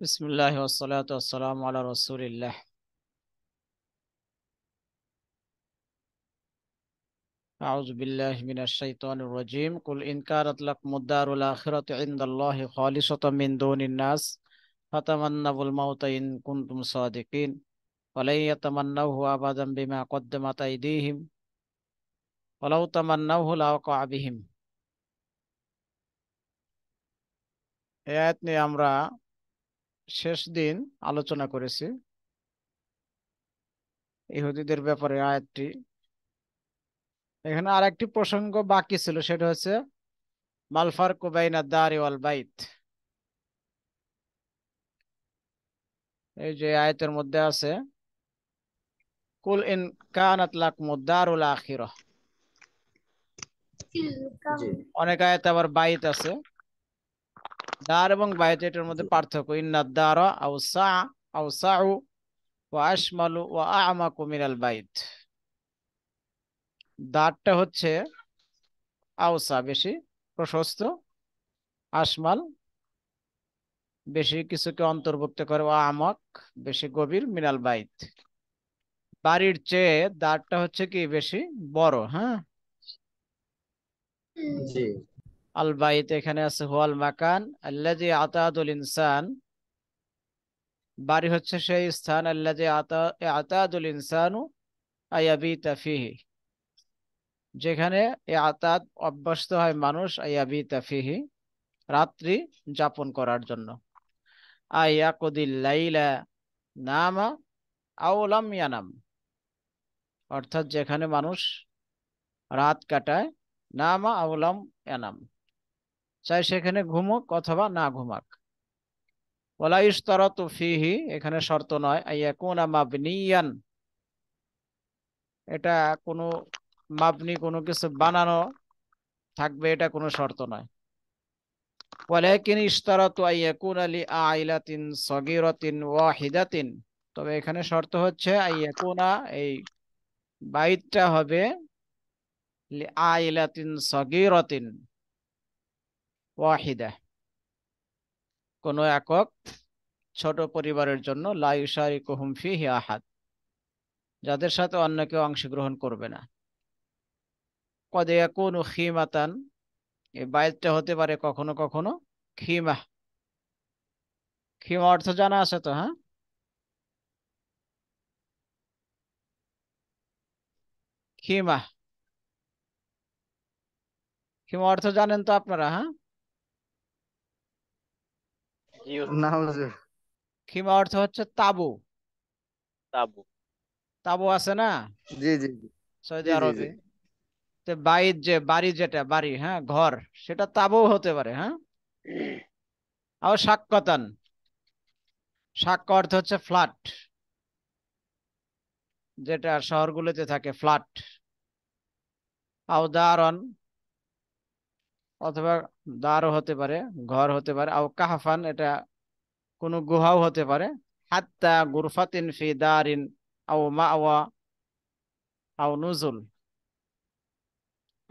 بسم الله والصلاة والسلام على رسول الله أعوذ بالله من الشيطان الرجيم قل إن كانت لكم الدار الآخرة عند الله خالصة من دون الناس فتمنوا الموت إن كنتم صادقين ولن يتمنوه أبدا بما قدمت أيديهم ولو تمنوه لوقع بهم এই আয়াত নিয়ে আমরা শেষ দিন আলোচনা করেছি ইহুদিদের ব্যাপারে আয়াতটি এখানে আর একটি প্রসঙ্গ বাকি ছিল সেটা হচ্ছে মালফার কুবাইনা দার ওয়াল বাইত এই যে আয়তের মধ্যে আছে কুল ইন কানাত লাকুম দারুল আখিরাহ অনেক আয়াত আবার বাইত আছে দার এবং বায়ুতে এটার মধ্যে পার্থক্য ইন্না দার আউসা আউসাউ ওয়া আশমালু ওয়া আমাকু মিনাল বাইত দারটা হচ্ছে আউসা বেশি প্রশস্ত আশমাল বেশি কিছুকে অন্তর্ভুক্ত করে ও আমক বেশি গভীর মিনাল বাইত বাড়ির চেয়ে দাঁড়টা হচ্ছে কি বেশি বড় হ্যাঁ জি আল বাইত এখানে আছে হোয়াল মাকান আল্লাহ আতাদুল ইনসান বাড়ি হচ্ছে সেই স্থান আল্লাহ আতাদুল ইনসানু আয়াবি তাফিহি যেখানে এ আতাদ অভ্যস্ত হয় মানুষ আয়াবি তাফিহি রাত্রি যাপন করার জন্য আয়াকুদিল্লাইলা নামা আউলাম ইয়ানাম অর্থাৎ যেখানে মানুষ রাত কাটায় নামা আউলাম ইয়ানাম চাই সেখানে ঘুমুক অথবা না ঘুমাক ওলা ইশতারত ফিহি এখানে শর্ত নয় কোন মাবনিয়ান এটা কোনো মাবনি কোনো কিছু বানানো থাকবে এটা কোনো শর্ত নয় ওয়ালাকিন আইলাতিন ওয়াহিদাতিন তবে এখানে শর্ত হচ্ছে এই বাইতটা হবে আইলাতিন সগিরতিন ওয়াহিদা কোন একক ছোট পরিবারের জন্য লাইসারি কুহুমফি আহাদ যাদের সাথে অন্য কেউ অংশগ্রহণ করবে না কদে কোন খিমাতান এই বাইতটা হতে পারে কখনো কখনো খিমা খিমা অর্থ জানা আছে তো হ্যাঁ খিমা খিমা অর্থ জানেন তো আপনারা হ্যাঁ খিমা অর্থ হচ্ছে তাবু তাবু তাবু আছে না জি জি সৌদি আরবে যে বাড়ি যেটা বাড়ি হ্যাঁ ঘর সেটা তাবু হতে পারে হ্যাঁ আর সাক্কতান সাক্ক অর্থ হচ্ছে ফ্ল্যাট যেটা শহরগুলোতে থাকে ফ্ল্যাট আও দারন অথবা দারও হতে পারে ঘর হতে পারে আও কাহাফান এটা কোনো গুহাও হতে পারে হাত্তা গুরফাতিন ফি দারিন আও মাওয়া আও নুজুল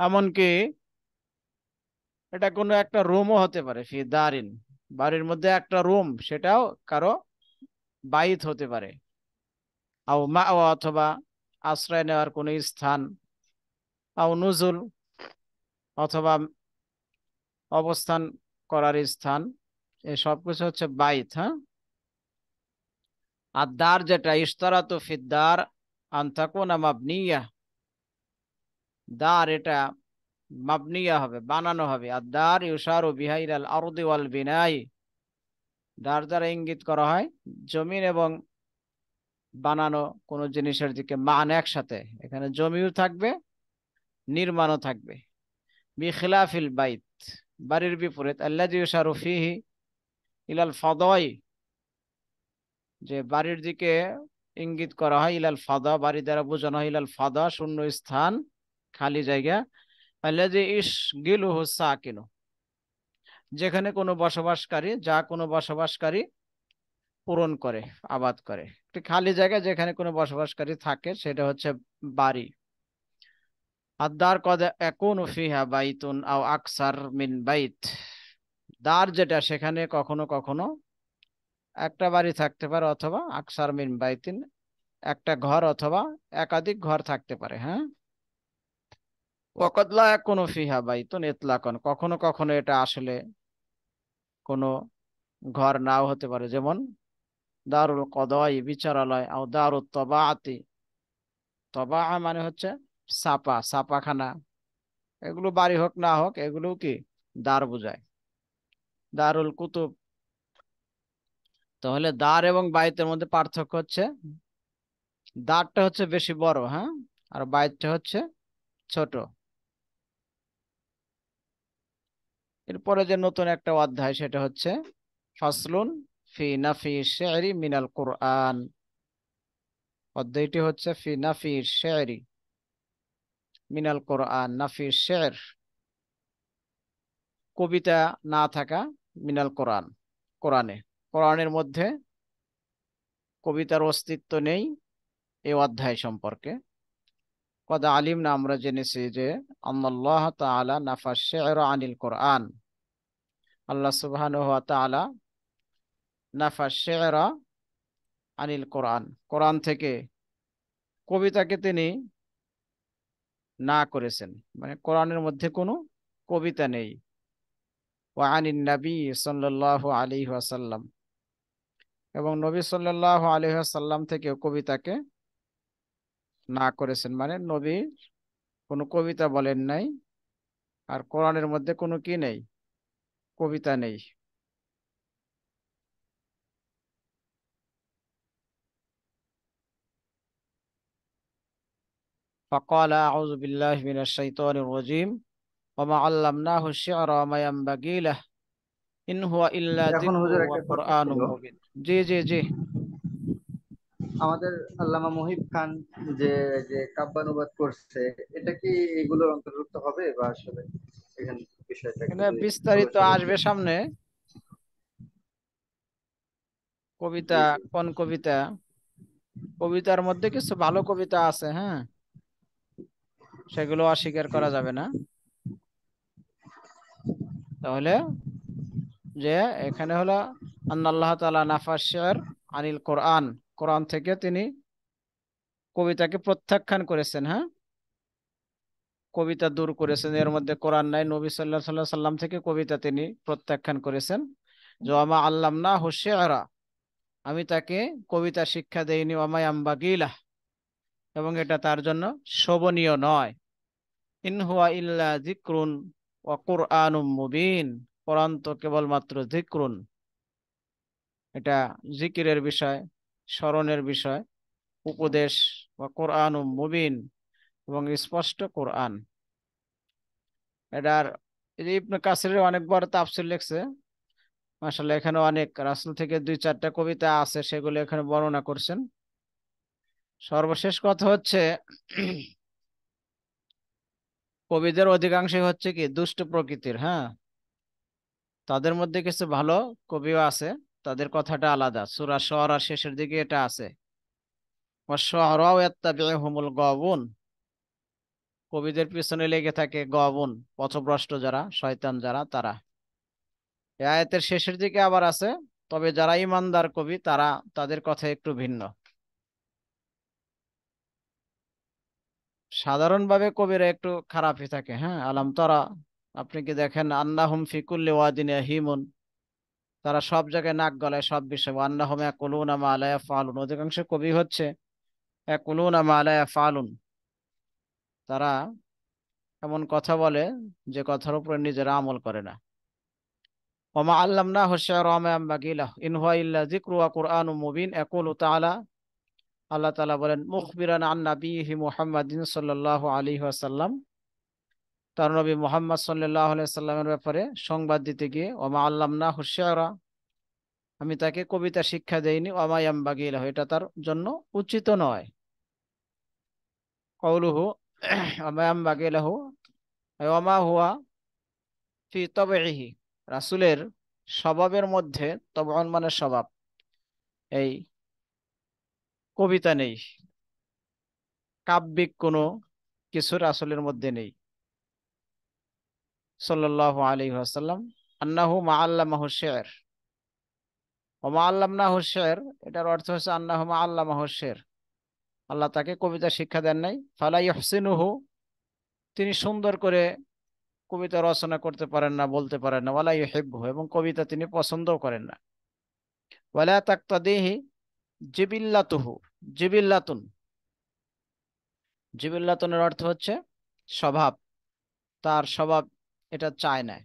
এমনকি এটা কোনো একটা রুমও হতে পারে ফি দারিন বাড়ির মধ্যে একটা রুম সেটাও কারো বাইত হতে পারে আও মা অথবা আশ্রয় নেওয়ার কোনো স্থান আও নুজুল অথবা অবস্থান করার স্থান এ সবকিছু হচ্ছে বাইত হ্যাঁ আর দ্বার যেটা ইস্তারা তো ফিদ্দার আন্তাকুনা মাবনিয়া দ্বার এটা মাবনিয়া হবে বানানো হবে আর দার ইউসার ও বিহাইর আল আরদি বিনাই দার দ্বারা ইঙ্গিত করা হয় জমিন এবং বানানো কোনো জিনিসের দিকে মান একসাথে এখানে জমিও থাকবে নির্মাণও থাকবে বিখিলাফিল বাইত বাড়ির বিপরীত আল্লাহ শাহরুফিহি ইলাল ফদয় যে বাড়ির দিকে ইঙ্গিত করা হয় ইলাল ফাদা বাড়ি দ্বারা বোঝানো হয় ইলাল ফাদা শূন্য স্থান খালি জায়গা আল্লাহ যে ইস গিলু হোসা কিনু যেখানে কোনো বসবাসকারী যা কোনো বসবাসকারী পূরণ করে আবাদ করে একটি খালি জায়গা যেখানে কোনো বসবাসকারী থাকে সেটা হচ্ছে বাড়ি আদার কদ একুন ফিহা বাইতুন আও আকসার মিন বাইত দার যেটা সেখানে কখনো কখনো একটা বাড়ি থাকতে পারে অথবা আকসার মিন বাইতিন একটা ঘর অথবা একাধিক ঘর থাকতে পারে হ্যাঁ ওকদলা একুন ফিহা বাইতুন ইতলাকন কখনো কখনো এটা আসলে কোনো ঘর নাও হতে পারে যেমন দারুল কদয় বিচারালয় আও তবা আতি তবা মানে হচ্ছে সাপা সাপাখানা এগুলো বাড়ি হোক না হোক এগুলো কি দ্বার বোঝায় দারুল কুতুব তাহলে দ্বার এবং বাইতের মধ্যে পার্থক্য হচ্ছে দ্বারটা হচ্ছে বেশি বড় হ্যাঁ আর বাইতটা হচ্ছে ছোট এরপরে যে নতুন একটা অধ্যায় সেটা হচ্ছে ফসলুন ফি নাফি শেয়ারি মিনাল কোরআন অধ্যায়টি হচ্ছে ফি নাফি শেয়ারি মিনাল কোরআন নাফি শের কবিতা না থাকা মিনাল কোরআন কোরআনে কোরআনের মধ্যে কবিতার অস্তিত্ব নেই এই অধ্যায় সম্পর্কে কদ আলিম না আমরা জেনেছি যে আল্লাহ তালা নাফা শের আনিল কোরআন আল্লাহ সুবাহান তালা নাফা শের আনিল কোরআন কোরআন থেকে কবিতাকে তিনি না করেছেন মানে কোরআনের মধ্যে কোনো কবিতা নেই ওয়ানিন নবী সাল্লাহ আলী আসাল্লাম এবং নবী সাল্লাহ আলী আসাল্লাম থেকেও কবিতাকে না করেছেন মানে নবীর কোনো কবিতা বলেন নাই আর কোরআনের মধ্যে কোনো কি নেই কবিতা নেই فقال أعوذ بالله من الشيطان الرجيم وما علمناه الشعر وما ينبغي له আমাদের আল্লামা মুহিব খান যে যে কাব্যানুবাদ করছে এটা কি এগুলোর অন্তর্ভুক্ত হবে বা আসলে এখানে বিস্তারিত আসবে সামনে কবিতা কোন কবিতা কবিতার মধ্যে কিছু ভালো কবিতা আছে হ্যাঁ সেগুলো অস্বীকার করা যাবে না তাহলে যে এখানে হলো আন্নাল্লাহ তালা নাফাসের আনিল কোরআন কোরআন থেকে তিনি কবিতাকে প্রত্যাখ্যান করেছেন হ্যাঁ কবিতা দূর করেছেন এর মধ্যে কোরআন নাই নবী সাল্লা সাল্লাহ সাল্লাম থেকে কবিতা তিনি প্রত্যাখ্যান করেছেন যে আমা আল্লাম না হোসে আমি তাকে কবিতা শিক্ষা দেইনি আমায় আম্বা গিলাহ এবং এটা তার জন্য শোভনীয় নয় ইনহুয়া ইল্লা জিক্রুন অকুর আনুম মুবিন কোরআন কেবলমাত্র জিক্রুন এটা জিকিরের বিষয় স্মরণের বিষয় উপদেশ বা কোরআন ও মুবিন এবং স্পষ্ট কোরআন এটার ইবনে কাসির অনেকবার তাফসির লেখছে মাসাল্লাহ এখানে অনেক রাসুল থেকে দুই চারটা কবিতা আছে সেগুলো এখানে বর্ণনা করছেন সর্বশেষ কথা হচ্ছে কবিদের অধিকাংশই হচ্ছে কি দুষ্ট প্রকৃতির হ্যাঁ তাদের মধ্যে কিছু ভালো কবিও আছে তাদের কথাটা আলাদা সুরা শহর আর শেষের দিকে এটা আছে গবন কবিদের পিছনে লেগে থাকে গবন পথভ্রষ্ট যারা শয়তান যারা তারা আয়াতের শেষের দিকে আবার আছে তবে যারা ইমানদার কবি তারা তাদের কথা একটু ভিন্ন সাধারণভাবে কবিরা একটু খারাপই থাকে হ্যাঁ আলাম তারা আপনি কি দেখেন আন্নাহুম ফিকুল্লি ওয়াদিন হিমুন তারা সব জায়গায় নাক গলায় সব বিষয় বিষয়ে এক উলুন আমা আলায়া ফালুন অধিকাংশ কবি হচ্ছে এক উলুন আমা আলায়া ফালুন তারা এমন কথা বলে যে কথার উপরে নিজেরা আমল করে না ওমা আল্লাম না হোসে রহমে আম্বাগিলা ইনহুয়া ইল্লা জিক্রু কুরআন মুবিন একুল তালা আল্লাহ তালা বলেন মুখবিরান আন্নাবিহি মুহাম্মাদিন সাল্লাহ আলী আসাল্লাম তার নবী মোহাম্মদ সাল্লাহ সাল্লামের ব্যাপারে সংবাদ দিতে গিয়ে ওমা আল্লাম না হুশিয়ারা আমি তাকে কবিতা শিক্ষা দেইনি ওমায়াম বাগিলাহ এটা তার জন্য উচিত নয় কৌলুহু ওমায়াম বাগিলাহু ওমা হুয়া ফি তবেহি রাসুলের স্বভাবের মধ্যে তবন মানে স্বভাব এই কবিতা নেই কাব্যিক কোনো কিছুর আসলের মধ্যে নেই সাল্লাহ আলী আসাল্লাম আন্নাহু মা আল্লাহ শের ওমা আল্লাহ শের এটার অর্থ হচ্ছে আন্নাহু মা আল্লাহ শের আল্লাহ তাকে কবিতা শিক্ষা দেন নাই ফালাই হসিনুহু তিনি সুন্দর করে কবিতা রচনা করতে পারেন না বলতে পারেন না ওয়ালাই হেব্বু এবং কবিতা তিনি পছন্দও করেন না ওয়ালা তাক্তাদিহি তুহু জিবিল্লাতুন জিবিল্লাতুনের অর্থ হচ্ছে স্বভাব তার স্বভাব এটা চায় না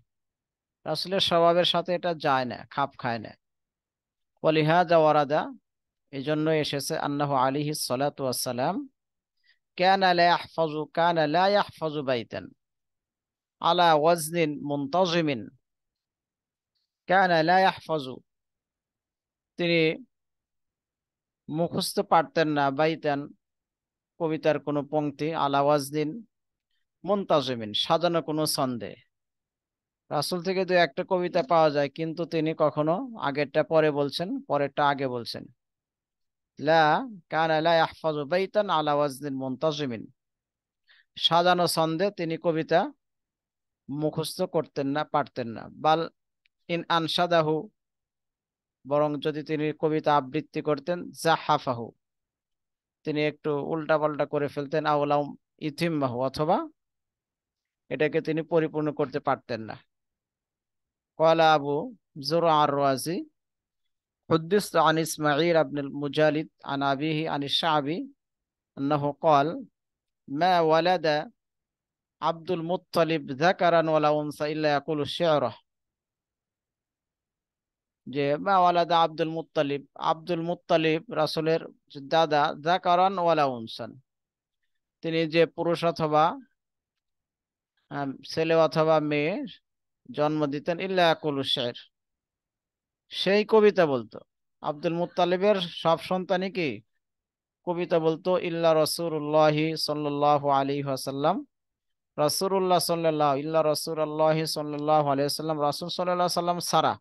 রাসুলের স্বভাবের সাথে এটা যায় না খাপ খায় না ওয়ালিহা ওয়ারাদা এই জন্য এসেছে আন্নাহ আলিহি সালাতাম ক্যান আলাহফাজু কেন আলাহফাজু বাইতেন আলা ওয়াজনিন মুন্তাজিমিন ক্যান ফজু তিনি মুখস্থ পারতেন না বাইতেন কবিতার কোনো পংক্তি আলাওয়াজ দিন মন্তাজমিন সাজানো কোনো ছন্দে রাসুল থেকে দু একটা কবিতা পাওয়া যায় কিন্তু তিনি কখনো আগেরটা পরে বলছেন পরেরটা আগে বলছেন লা কানা লা বাইতান আলাওয়াজদিন ওয়াজনিন সাজানো ছন্দে তিনি কবিতা মুখস্থ করতেন না পারতেন না বাল ইন আনসাদাহু বরং যদি তিনি কবিতা আবৃত্তি করতেন জাহাফাহু তিনি একটু উল্টা পাল্টা করে ফেলতেন আউলাম ইথিম্বাহু অথবা এটাকে তিনি পরিপূর্ণ করতে পারতেন না কয়লা আবু জোর আর রাজি حدثت عن إسماعيل بن المجالد عن أبيه عن الشعبي أنه قال ما ولد عبد المطلب ذكرا ولا أنثى إلا يقول شعره যে মাওয়ালাদা আব্দুল মুতালিব আব্দুল মুতালিব রাসুলের দাদা জাকারান ওয়ালা উনসান তিনি যে পুরুষ অথবা ছেলে অথবা মেয়ের জন্ম দিতেন ইল্লা কুলু সেই কবিতা বলতো আব্দুল মুতালিবের সব সন্তানই কি কবিতা বলতো ইল্লা রসুল্লাহি সাল্লাহ আলী আসাল্লাম রসুল্লাহ সাল্লাহ ইল্লা রসুল্লাহি সাল্লাহ আলী আসাল্লাম রসুল সাল্লাহ সাল্লাম সারা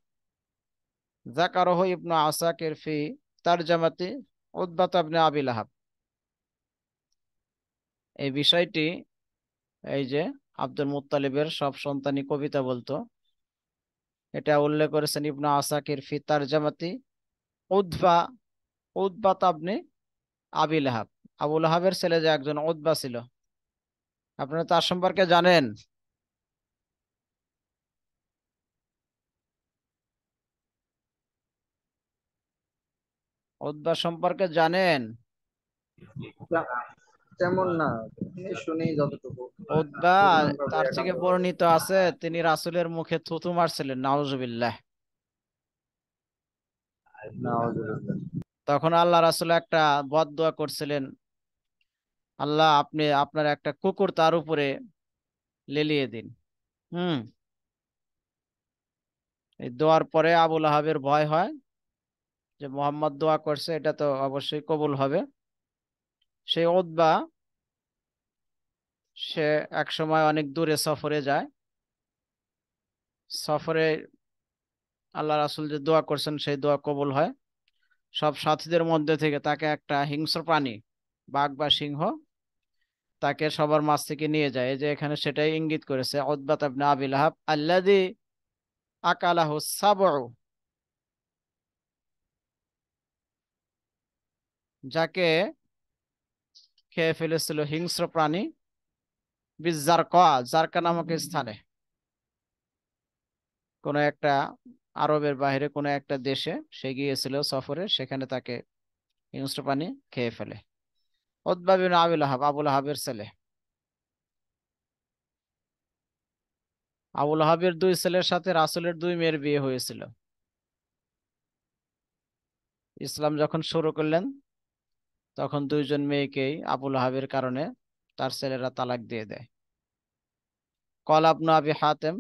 জাকারহ ইবনু আসাকের ফি তার জামাতে উদ্বাত আবনে আবিল আহাব এই বিষয়টি এই যে আব্দুল মুতালিবের সব সন্তানী কবিতা বলতো এটা উল্লেখ করেছেন ইবনু আসাকির ফি তার জামাতি উদ্বা উদ্বাত আবিল আহাব আবুল আহাবের ছেলে যে একজন উদ্বা ছিল আপনারা তার সম্পর্কে জানেন উদ্বা সম্পর্কে জানেন তার থেকে বর্ণিত আছে তিনি রাসুলের মুখে থুতু মারছিলেন নাউজুবিল্লাহ তখন আল্লাহ রাসুল একটা বদদোয়া করছিলেন আল্লাহ আপনি আপনার একটা কুকুর তার উপরে লেলিয়ে দিন হুম এই দোয়ার পরে আবুল আহাবের ভয় হয় যে মোহাম্মদ দোয়া করছে এটা তো অবশ্যই কবুল হবে সেই ওদবা সে এক সময় অনেক দূরে সফরে যায় সফরে আল্লাহ রাসুল যে দোয়া করছেন সেই দোয়া কবুল হয় সব সাথীদের মধ্যে থেকে তাকে একটা হিংস্র প্রাণী বাঘ বা সিংহ তাকে সবার মাছ থেকে নিয়ে যায় যে এখানে সেটাই ইঙ্গিত করেছে অদ্বাত আবিল আহাব আল্লাদি আকালাহ সাবরু যাকে খেয়ে ফেলেছিল হিংস্র প্রাণী বিজার কয়া জারকা নামক স্থানে কোন একটা আরবের বাহিরে কোন একটা দেশে সে গিয়েছিল সফরে সেখানে তাকে হিংস্র প্রাণী খেয়ে ফেলে ওদবাবিন আবুল আহাব আবুল আহাবের ছেলে আবুল আহাবের দুই ছেলের সাথে রাসুলের দুই মেয়ের বিয়ে হয়েছিল ইসলাম যখন শুরু করলেন তখন দুইজন মেয়েকেই আবুল হাবের কারণে তার ছেলেরা তালাক দিয়ে দেয় কল আপনা আবি হাতেম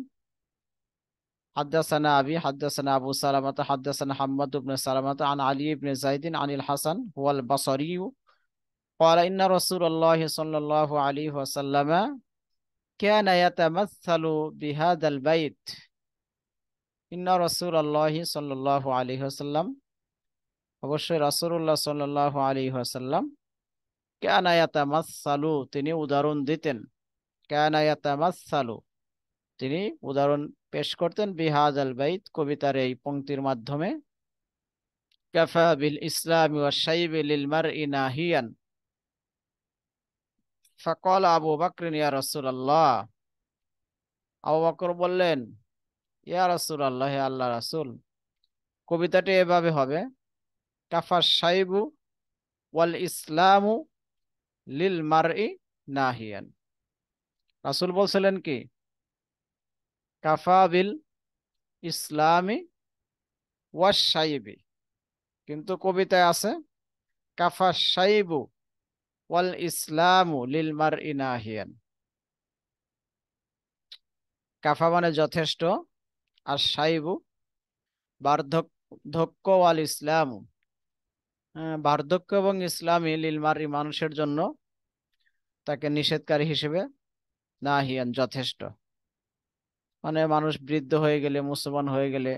হাদ্দাসানা আবি হাদ্দাসানা আবু সালামাতা হাদ্দাসানা হাম্মাদ ইবনে সালামাতা আন আলী ইবনে জাইদিন আনিল হাসান হুয়াল বাসরি قال إن رسول الله صلى الله عليه وسلم كان يتمثل بهذا البيت إن رسول الله صلى الله عليه وسلم অবশ্যই রাসুল্লাহ সাল্লাহ আলী আসাল্লাম ক্যানায়াতা মাসালু তিনি উদাহরণ দিতেন ক্যানায়াতা মাসালু তিনি উদাহরণ পেশ করতেন বিহাজ আল বাইত কবিতার এই পংক্তির মাধ্যমে ক্যাফা বিল ইসলাম ওয়া সাইব লিলমার ইনাহিয়ান ফকল আবু বকরিন ইয়া রাসূলুল্লাহ আবু বকর বললেন ইয়া রাসূলুল্লাহ আল্লাহ রাসূল কবিতাটি এভাবে হবে কাফার সাইবু ওয়াল ইসলামু লিল মারই নাহিয়ান রাসুল বলছিলেন কি কাফা বিল ইসলামি ওয়াস সাইবি কিন্তু কবিতায় আছে কাফা সাইবু ওয়াল ইসলামু লিল ই নাহিয়ান কাফা মানে যথেষ্ট আর সাইবু ধক্য ওয়াল ইসলামু বার্ধক্য এবং ইসলামী লীলমারি মানুষের জন্য তাকে নিষেধকারী হিসেবে নাহিয়ান যথেষ্ট মানে মানুষ বৃদ্ধ হয়ে গেলে মুসলমান হয়ে গেলে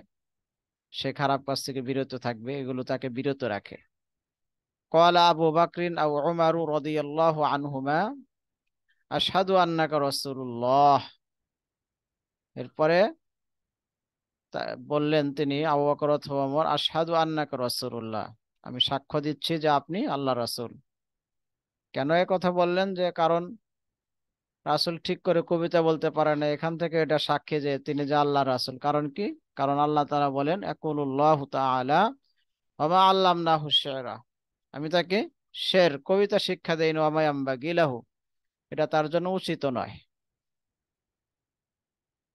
সে খারাপ কাজ থেকে বিরত থাকবে এগুলো তাকে বিরত রাখে কলা আবু বাকরিন আবু ওমারু রদিয়াল্লাহ আনহুমা সাধু আন্নাকা রসুল্লাহ এরপরে বললেন তিনি আবু বকর আর সাধু আন্নাকা রসুল্লাহ আমি সাক্ষ্য দিচ্ছি যে আপনি আল্লাহ রাসুল কেন এ কথা বললেন যে কারণ রাসুল ঠিক করে কবিতা বলতে পারে না এখান থেকে এটা সাক্ষী যে তিনি যে আল্লাহ রাসুল কারণ কি কারণ আল্লাহ তারা বলেন আল্লাহ না হুসেরা আমি তাকে শের কবিতা শিক্ষা দেই নোয়ামাই আম্বা গিলাহু এটা তার জন্য উচিত নয়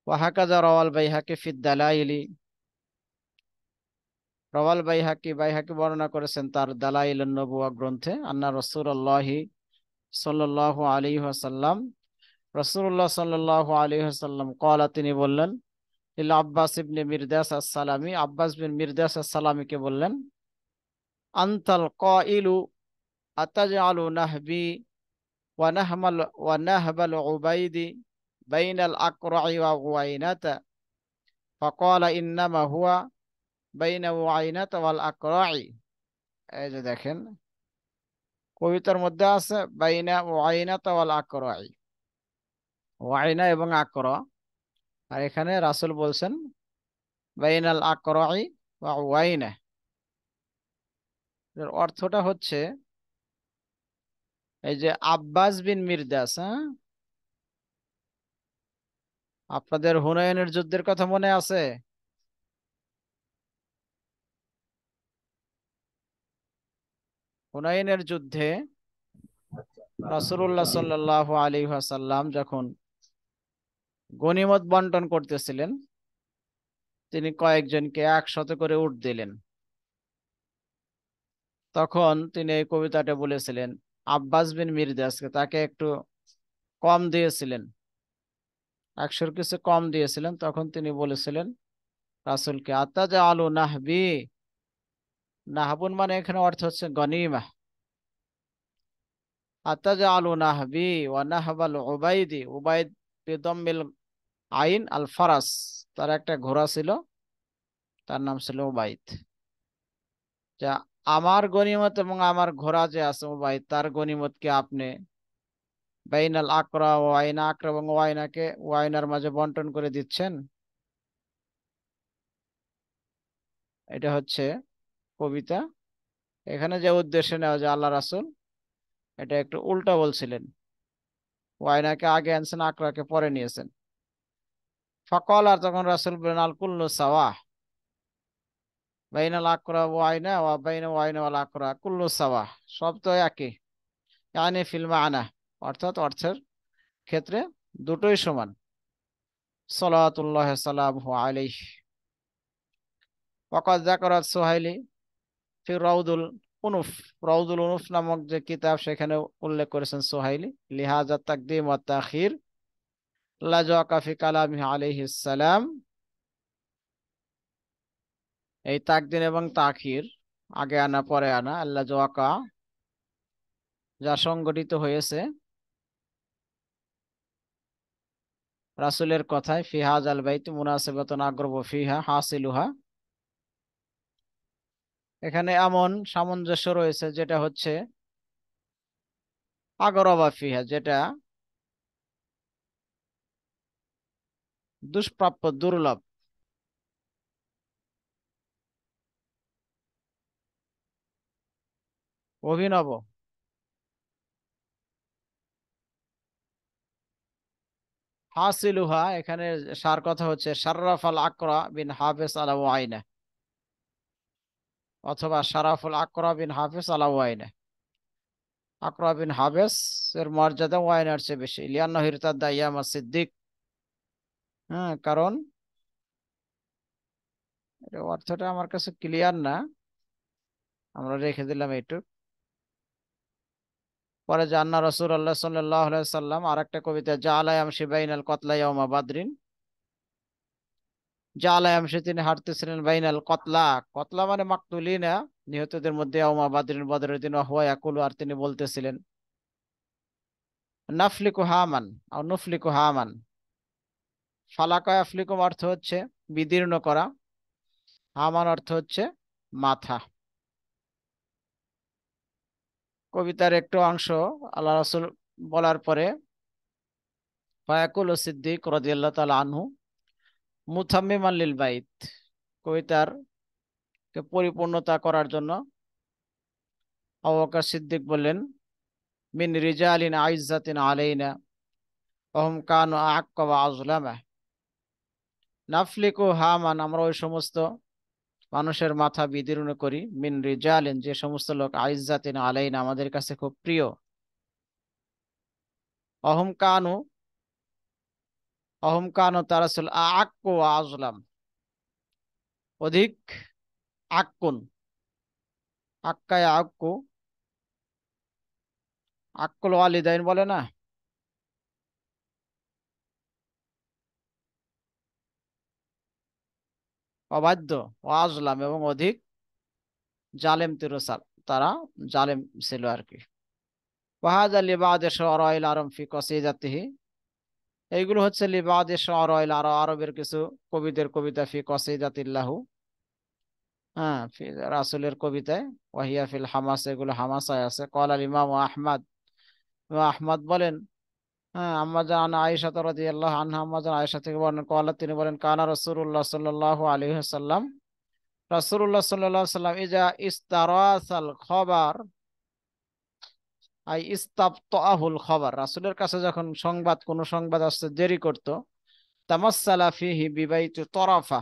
ওয়াহাকা ওয়াহাকাজা রওয়াল বাইহাকে ইলি রওয়াল বাইহাকি বাইহাকি বর্ণনা করেছেন তার দালাইল নবুয়া গ্রন্থে আন্না রসুল্লাহি সাল্লাহ আলী আসাল্লাম রসুল্লাহ সাল্লাহ আলী আসাল্লাম কলা তিনি বললেন ইল আব্বাস ইবনে মির্দাস আসসালামি আব্বাস বিন মির্দাস আসসালামিকে বললেন আন্তাল ক ইলু আতাজ আলু নাহবি ওয়ানাহমাল ওয়ানাহবাল উবাইদি বাইনাল আকরাই ওয়া ওয়াইনাতা ফকলা ইন্নামা হুয়া এই যে দেখেন কবিতার মধ্যে আছে বাইনা ও আইনা তাওয়াল আকরাই ও এবং আকর আর এখানে রাসুল বলছেন বাইনাল আকরাই ওয়াইনা এর অর্থটা হচ্ছে এই যে আব্বাস বিন মির্দাস হ্যাঁ আপনাদের হুনায়নের যুদ্ধের কথা মনে আছে হুনাইনের যুদ্ধে রাসুল্লাহ সাল্লাহ আলী সাল্লাম যখন গনিমত বন্টন করতেছিলেন তিনি কয়েকজনকে একসাথে করে উঠ দিলেন তখন তিনি এই কবিতাটা বলেছিলেন আব্বাস বিন মির্দাসকে তাকে একটু কম দিয়েছিলেন একশোর কিছু কম দিয়েছিলেন তখন তিনি বলেছিলেন রাসুলকে আত্মা যা আলু নাহবি নাহবুন মানে এখানে অর্থ হচ্ছে গনিমা আতাজ আলু নাহবি ও নাহবাল ওবায়দি ওবায়দ বেদম্বিল আইন আল ফারাস তার একটা ঘোড়া ছিল তার নাম ছিল ওবায়দ যা আমার গনিমত এবং আমার ঘোড়া যে আছে ওবায়দ তার গনিমতকে আপনি বাইনাল আকরা ও আয়না আকরা এবং ওয়াইনাকে ওয়াইনার মাঝে বন্টন করে দিচ্ছেন এটা হচ্ছে কবিতা এখানে যে উদ্দেশ্যে নেওয়া যে আল্লাহ রাসুল এটা একটু উল্টা বলছিলেন ওয়াইনাকে আগে আনছেন আকরাকে পরে নিয়েছেন ফকল আর তখন রাসুল বলেন আলকুল্ল সাওয়াহ বাইনাল আকরা ওয়াইনা ওয়া বাইনা ওয়াইনা ওয়াল আকরা কুল্লু সাওয়াহ সব তো একই ইয়ানি ফিল্ম আনা অর্থাৎ অর্থের ক্ষেত্রে দুটোই সমান সালাতুল্লাহ সালাম আলাইহ ওয়াকাদ জাকারাত সোহাইলি রাউদুল উনুফ রাউদুল উনুফ নামক যে কিতাব সেখানে উল্লেখ করেছেন সোহাইলি লিহাজা তাকদিম ও কালাম এই তাকদিন এবং তাখির আগে আনা পরে আনা আল্লাহ জোয়াকা যা সংগঠিত হয়েছে রাসুলের কথায় ফিহাজ আল বাইত মুনাসেবাতন আগ্রব ফিহা হাসিলুহা এখানে এমন সামঞ্জস্য রয়েছে যেটা হচ্ছে আগরবা ফিহা যেটা দুষ্প্রাপ্য দুর্লভ অভিনব হাসিলুহা এখানে সার কথা হচ্ছে সার্রাফ আল আকরা বিন হাফেজ আলা আইনা অথবা সারাফুল আকরা বিন হাফেজ আলা ওয়াইনে আকরা বিন হাফেজ এর মর্যাদা ওয়াইনের চেয়ে বেশি ইলিয়ান হিরতাদ্দা ইয়ামা সিদ্দিক হ্যাঁ কারণ অর্থটা আমার কাছে ক্লিয়ার না আমরা রেখে দিলাম এইটুক পরে জান্না রসুল আল্লাহ সাল্লাহ সাল্লাম আর একটা কবিতা যা আলায়াম শিবাইন আল কতলাইয়া বাদরিন জালায়াম সেদিন বাইনাল কতলা কতলা মানে নিহতদের মধ্যে আউমা বাদরিন বদরের দিন আর তিনি বলতেছিলেন নাফলিকু হামান আর নুফলিকু হামান ফালাকায় আফলিকুম অর্থ হচ্ছে বিদীর্ণ করা হামান অর্থ হচ্ছে মাথা কবিতার একটু অংশ আল্লাহ রসুল বলার পরে ফায়াকুল সিদ্দিক রদিয়াল্লাহ তাল আনহু মুথাম্মিমান লীল বাইত কবিতার পরিপূর্ণতা করার জন্য আবাকা সিদ্দিক বললেন মিন রিজালিন আইজাতিন আলাইনা অহম কান আক্কবা আজলামা নাফলিকু হামান আমরা ওই সমস্ত মানুষের মাথা বিদীর্ণ করি মিন রিজালিন যে সমস্ত লোক আইজাতিন আলাইনা আমাদের কাছে খুব প্রিয় অহম কানু অহংকান ও তারাসুল আক্ক ও আজলাম অধিক আক্কুন আক্কায় আক্কু আক্কুল ওয়ালিদাইন বলে না অবাধ্য ও আজলাম এবং অধিক জালেম তিরসাল তারা জালেম ছিল আর কি ওয়াহাজ আলী বাদেশ সরাইল আরম ফি কসিদাতিহি এইগুলো হচ্ছে লিবাদ আরো আরবের কিছু কবিদের কবিতা ফি কসিদাতিল্লাহু হ্যাঁ রাসুলের কবিতায় ওয়াহিয়াফিল হামাস এগুলো হামাসায় আছে কল আল ইমাম আহমদ আহমদ বলেন হ্যাঁ আম্মাজান আয়েশা তরদি আল্লাহ আনহা আম্মাজান আয়েশা থেকে বলেন তিনি বলেন কানা রসুল্লাহ সাল্লাহ রসুল্লাহ সাল্লাহ সাল্লাম ইজা ইস্তারাসাল খবর আই ইস্তাব তাহুল খবর রাসুলের কাছে যখন সংবাদ কোনো সংবাদ আসতে দেরি করত তামাসালা বিবাহিত তরাফা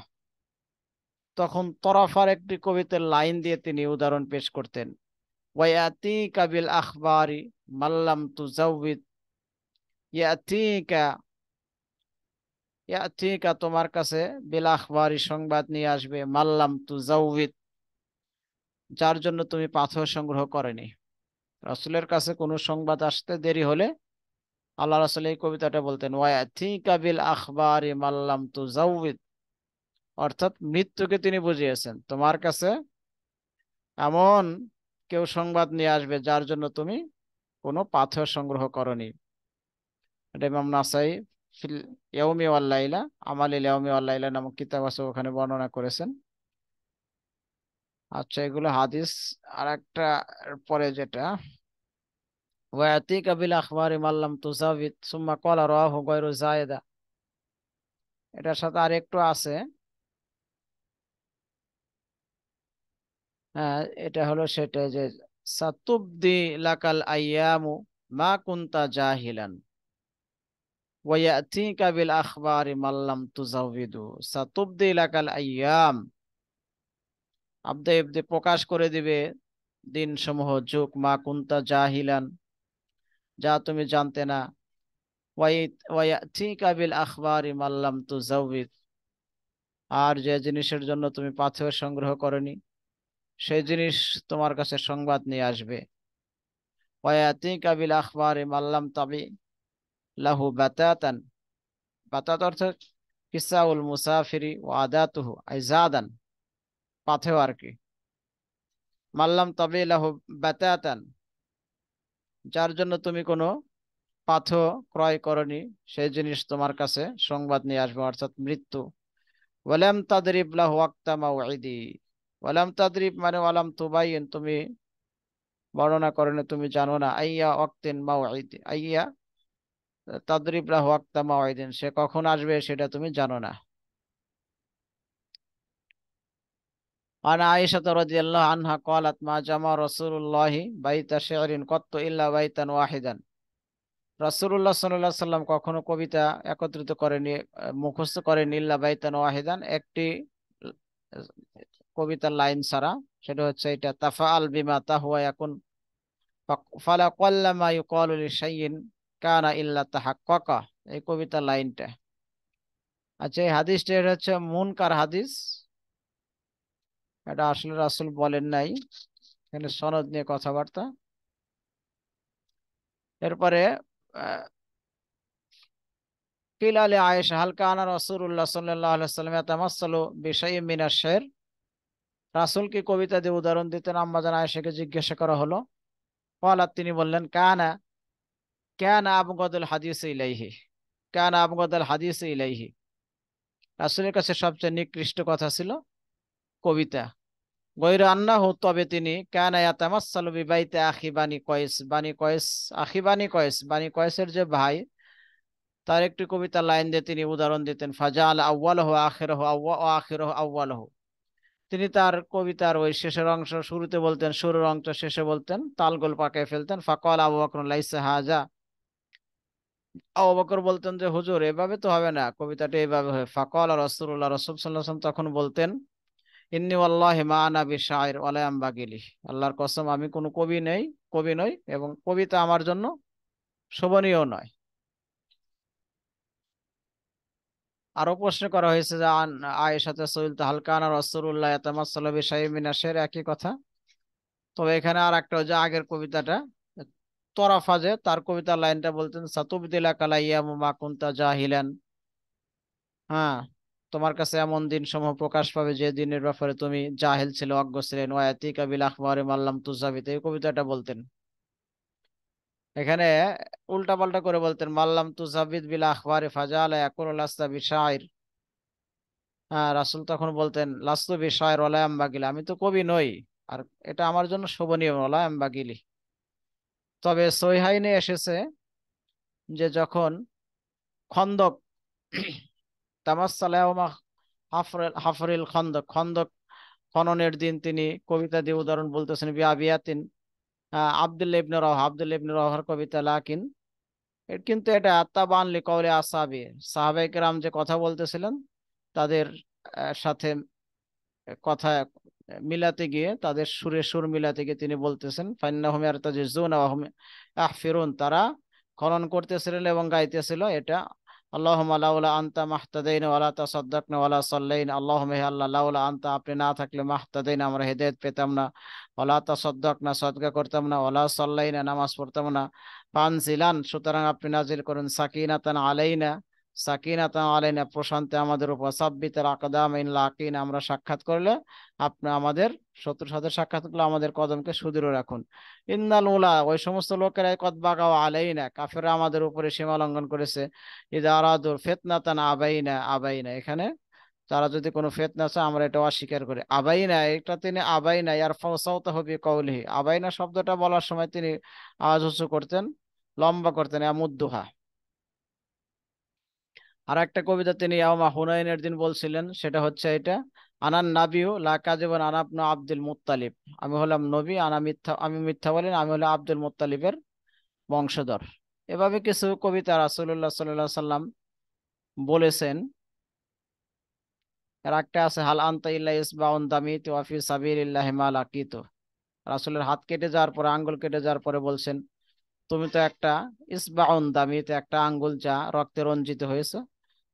তখন তরাফার একটি কবিতার লাইন দিয়ে তিনি উদাহরণ পেশ করতেন ওয়াতি কাবিল আখবারি মাল্লাম তু জাউদ ইয়াতিকা ইয়াতিকা তোমার কাছে বিল আখবারি সংবাদ নিয়ে আসবে মাল্লাম তু জাউদ যার জন্য তুমি পাথর সংগ্রহ করেনি রাসুলের কাছে কোনো সংবাদ আসতে দেরি হলে আল্লাহ রাসুল এই কবিতাটা বলতেন আখবার অর্থাৎ মৃত্যুকে তিনি বুঝিয়েছেন তোমার কাছে এমন কেউ সংবাদ নিয়ে আসবে যার জন্য তুমি কোনো পাথর সংগ্রহ করনি এটা নাসাই ইয়ৌমি ইয়ৌমি নামক কিতাব আছে ওখানে বর্ণনা করেছেন আচ্ছা এগুলো হাদিস আর একটা পরে যেটা ওয়াতিক আবিল আখবার ইমাল্লাম সুম্মা জায়দা এটার সাথে আর একটু আছে হ্যাঁ এটা হলো সেটা যে সাতুবদি লাকাল আইয়ামু মা কুন্তা জাহিলান ওয়াতিক আবিল আখবার ইমাল্লাম তুজাবিদু সাতুবদি লাকাল আইয়াম আব্দে প্রকাশ করে দিবে দিনসমূহ যুগ মা কুন্তা যা হিলান যা তুমি জানতে না কাবিল ইমাল্লাম তু জৌবিদ আর যে জিনিসের জন্য তুমি পাথর সংগ্রহ করনি সেই জিনিস তোমার কাছে সংবাদ নিয়ে আসবে তি কাবিল আখবার ইমাল্লাম তাবি লাহু বাতাতান বাতাত অর্থ কিসাউল মুসাফিরি ও আদাতুহু আইজাদান পাথেও আর কি মাল্লাম তবে ব্যতাতান যার জন্য তুমি কোনো পাথ ক্রয় করনি সেই জিনিস তোমার কাছে সংবাদ নিয়ে আসবো অর্থাৎ মৃত্যু ওয়ালাম তাদরিব লাহ ওয়াক্তামা ওয়াইদি ওয়ালাম তাদরিব মানে ওয়ালাম তুবাইন তুমি বর্ণনা করেন তুমি জানো না আইয়া অক্তেন মা ওয়াইদি আইয়া তাদরিব লাহ ওয়াক্তামা ওয়াইদিন সে কখন আসবে সেটা তুমি জানো না عن عائشة رضي الله عنها قالت ما جمع رسول الله بيت شعر قط إلا بيتا واحدا রাসুল্লাহ সাল্লাহ সাল্লাম কখনো কবিতা একত্রিত করেনি মুখস্থ করেন ইল্লা বাইতান ওয়াহিদান একটি কবিতার লাইন ছাড়া সেটা হচ্ছে এটা তাফা আল বিমা তাহুয়া এখন ফালা কল্লামা ইউকল শাইন কানা ইল্লা তাহা ককা এই কবিতার লাইনটা আচ্ছা এই হাদিসটা এটা হচ্ছে মুনকার হাদিস এটা আসলে রাসুল বলেন নাই এখানে সনদ নিয়ে কথাবার্তা এরপরে আলী হালকা আনা রসুল্লাহ বিষয় শের রাসুল কি কবিতা দিয়ে উদাহরণ দিতেন আম্মাজান আয়েশাকে জিজ্ঞাসা করা হলো ফলাত তিনি বললেন কানা কেন আবগদুল হাদিস ইলাইহি কেন আবগদুল হাদিস ইলাইহি রাসুলের কাছে সবচেয়ে নিকৃষ্ট কথা ছিল কবিতা গৈর আন্না হো তবে তিনি কানায়াতামাসালু বিবাইতে আখি বাণী কয়েস বাণী কয়েস আখি বাণী কয়েস বাণী কয়েসের যে ভাই তার একটি কবিতা লাইন দিয়ে তিনি উদাহরণ দিতেন ফাজাল আউ্বাল হো আখের হো আখের হো আউ্বাল হো তিনি তার কবিতার ওই শেষের অংশ শুরুতে বলতেন শুরুর অংশ শেষে বলতেন তালগোল পাকায় ফেলতেন ফাকল আবু বকর লাইসে হাজা আবু বকর বলতেন যে হুজুর এভাবে তো হবে না কবিতাটি এভাবে হয় ফাকল আর রসুল্লাহ রসুল সাল্লাহ তখন বলতেন আল্লাহর কসম আমি কোনো কবি নেই কবি নই এবং কবিতা আমার জন্য শোভনীয় নয় আরো প্রশ্ন করা হয়েছে যে সাথে সইল তো হালকান আর রসুল্লাহ এতামাসলবি মিনাসের একই কথা তবে এখানে আর একটা যে আগের কবিতাটা তরাফা যে তার কবিতার লাইনটা বলতেন সাতুবদিলা কালাইয়া মাকুন্তা জাহিলেন হ্যাঁ তোমার কাছে এমন দিন সমূহ প্রকাশ পাবে যে দিনের ব্যাপারে তুমি জাহেল ছিল অজ্ঞ ছিলেন কাবিল মাল্লাম তুজাবিতে এই কবিতাটা বলতেন এখানে উল্টা পাল্টা করে বলতেন মাল্লাম তুজাবিদ বিল আখবারে ফাজাল লাস্তা বিশায়ের হ্যাঁ রাসুল তখন বলতেন লাস্ত বিশায়ের ওলায়াম বাগিল আমি তো কবি নই আর এটা আমার জন্য শোভনীয় ওলায়াম বাগিলি তবে সৈহাইনে এসেছে যে যখন খন্দক হাফরিল খন্দক খন্দক খননের দিন তিনি কবিতা দিয়ে উদাহরণ বলতেছেন বিয়াবিয়াতিন আবদুল্লা ইবনে রহ আবদুল্লা ইবনে রহর কবিতা লাকিন কিন্তু এটা আত্মা বানলি কৌলে আসাবি সাহাবেকরাম যে কথা বলতেছিলেন তাদের সাথে কথা মিলাতে গিয়ে তাদের সুরে সুর মিলাতে গিয়ে তিনি বলতেছেন ফান্নাহমের তাজিজুন আহমে আহ ফিরুন তারা খনন করতেছিলেন এবং গাইতেছিল এটা اللهم লাউলা আনতা মাহতাদাইন ওয়ালা তাসাদদাকনা ওয়ালা সাল্লাইন اللهم হে আল্লাহ লাউলা আনতা আপনি না থাকলে মাহতাদাইন আমরা হেদায়েত পেতাম না ওয়ালা তাসাদদাকনা সাদকা করতাম না ওয়ালা সাল্লাইনা নামাজ পড়তাম না পানজিলান সুতরাং আপনি নাজিল করুন সাকিনাতান আলাইনা সাকিনাতা আলাইনা প্রশান্তে আমাদের উপর সাব্বিতের আকদাম লাকিন আমরা সাক্ষাৎ করলে আপনি আমাদের শত্রুর সাথে সাক্ষাৎ করলে আমাদের কদমকে সুদৃঢ় রাখুন ইন্দাল উলা ওই সমস্ত লোকেরা কদবাগাও না কাফেরা আমাদের উপরে সীমা লঙ্ঘন করেছে ইদা আরাদুর ফেতনাতান আবাই না এখানে তারা যদি কোনো ফেতনা আছে আমরা এটা অস্বীকার করি আবাই না এটা তিনি আবাই আর ইয়ার ফাউসাউতা হবি কৌলিহি না শব্দটা বলার সময় তিনি আওয়াজ উঁচু করতেন লম্বা করতেন এমুদ্দুহা আর একটা কবিতা তিনি ইয়ামা হুনাইনের দিন বলছিলেন সেটা হচ্ছে এটা আনান নাবিও লা কাজিবান আনাবনু আব্দুল মুতালিব আমি হলাম নবী আনা মিথ্যা আমি মিথ্যা বলেন আমি হলাম আব্দুল মুত্তালিবের বংশধর এভাবে কিছু কবিতা রাসুল্লাহ সাল্লাহ সাল্লাম বলেছেন আর একটা আছে হাল আন্তা ইল্লা ইসবাউন দামিত ওয়াফি সাবির ইল্লাহ আকিত রাসুলের হাত কেটে যাওয়ার পরে আঙ্গুল কেটে যাওয়ার পরে বলছেন তুমি তো একটা ইসবাউন দামি তো একটা আঙ্গুল যা রক্তে রঞ্জিত হয়েছে